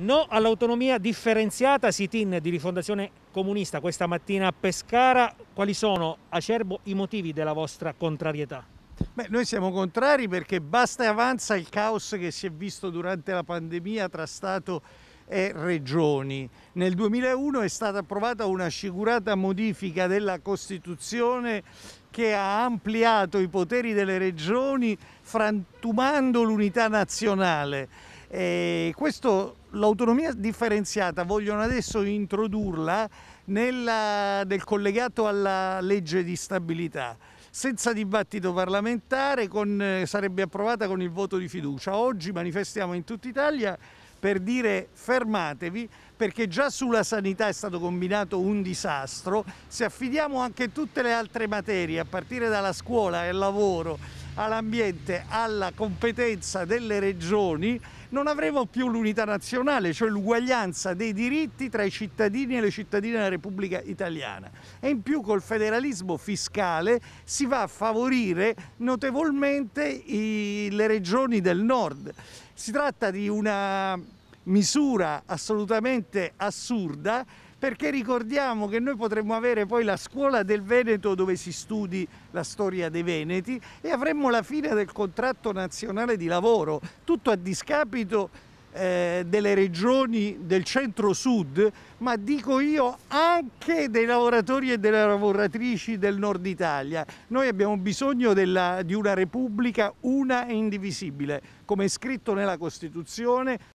No all'autonomia differenziata, sit-in di rifondazione comunista questa mattina a Pescara. Quali sono, Acerbo, i motivi della vostra contrarietà? Beh, noi siamo contrari perché basta e avanza il caos che si è visto durante la pandemia tra Stato e regioni. Nel 2001 è stata approvata una sciagurata modifica della Costituzione che ha ampliato i poteri delle regioni frantumando l'unità nazionale. E questo l'autonomia differenziata vogliono adesso introdurla nella, nel collegato alla legge di stabilità senza dibattito parlamentare con, sarebbe approvata con il voto di fiducia oggi manifestiamo in tutta Italia per dire fermatevi perché già sulla sanità è stato combinato un disastro se affidiamo anche tutte le altre materie a partire dalla scuola e al lavoro all'ambiente, alla competenza delle regioni, non avremo più l'unità nazionale, cioè l'uguaglianza dei diritti tra i cittadini e le cittadine della Repubblica Italiana. E in più col federalismo fiscale si va a favorire notevolmente i, le regioni del nord. Si tratta di una misura assolutamente assurda perché ricordiamo che noi potremmo avere poi la scuola del Veneto dove si studi la storia dei Veneti e avremmo la fine del contratto nazionale di lavoro, tutto a discapito eh, delle regioni del centro-sud, ma dico io anche dei lavoratori e delle lavoratrici del nord Italia. Noi abbiamo bisogno della, di una repubblica una e indivisibile, come è scritto nella Costituzione,